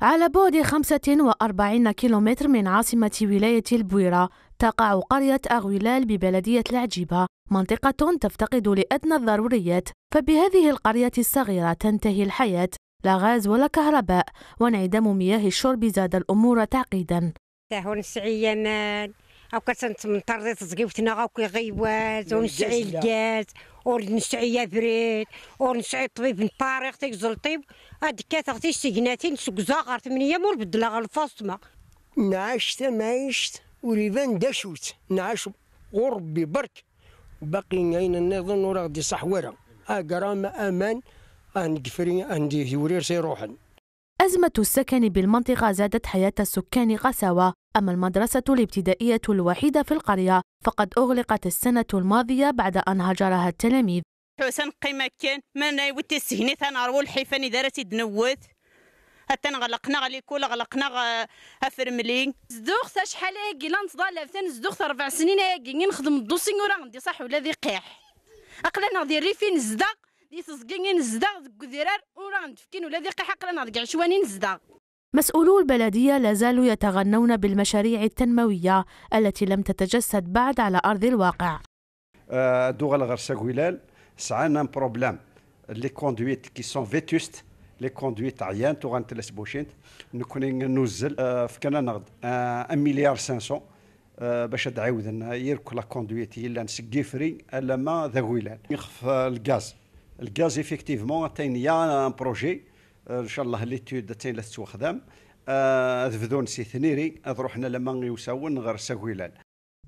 على بعد 45 كيلومتر من عاصمة ولاية البويرة تقع قرية أغويلال ببلدية العجيبة منطقة تفتقد لأدنى الضروريات فبهذه القرية الصغيرة تنتهي الحياة لا غاز ولا كهرباء وانعدام مياه الشرب زاد الأمور تعقيدا تاهون السعيان أو كتنتمطر تزقيوتنا غاو كيغيوات ونسعي الجاز ولد نسعي يا بريد ولد نسعي طبيب نباريغ تيكزل طيب هاد كات اختي سيكناتي نسوق زاغر ثمانية مور بدلا غير الفاصمة نعشت ما عشت وريفان داشوت نعاش وربي برك باقي عين النظام وراه غادي صح ورا اقرا آه ما امان انقفري آه عندي آه يورير سيروحن أزمة السكن بالمنطقة زادت حياة السكان قساوة أما المدرسة الابتدائية الوحيدة في القرية فقد أغلقت السنة الماضية بعد أن هجرها التلاميذ حسن قيمة كان ما يوتي السهني ثنارو الحيفاني دارتي دنوث حتى غلقنا غلي كل غلقنا افرملي زدوخ تا شحال هاكي لا نتضال لفتان زدوخ ربع سنين هاكي نخدم الدوسين ورا عندي صح ولا ذي قيح اقلنا ديال ريفين زدق دي نزداغ دك كديرار وراه نتفكين ولا ذيقي حقرنا دك عشواني نزداغ مسؤولو البلدية لا زالوا يتغنون بالمشاريع التنموية التي لم تتجسد بعد على أرض الواقع آه، دوغل غرسا قويلال سعانا بروبلام لي كوندويت كي سون فيتوست لي كوندويت عيان توغان تلاس بوشينت نكون نوزل آه، في كنا نغد 1 آه، مليار 500 باش تعاود لنا يركل لا كوندويت الا فري الا ما ذا قويلال يخف الغاز الغاز ايفيكتيفمون تاين يا ان بروجي آه، ان شاء الله ليتود تاين لا تتوخدم اذفذون آه، سي ثنيري اذروحنا لما يساون غير ساكويلان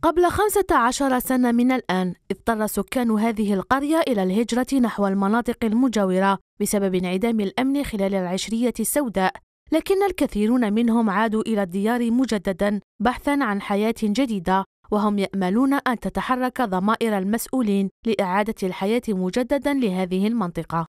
قبل 15 سنة من الآن اضطر سكان هذه القرية إلى الهجرة نحو المناطق المجاورة بسبب انعدام الأمن خلال العشرية السوداء لكن الكثيرون منهم عادوا إلى الديار مجددا بحثا عن حياة جديدة وهم يأملون أن تتحرك ضمائر المسؤولين لإعادة الحياة مجددا لهذه المنطقة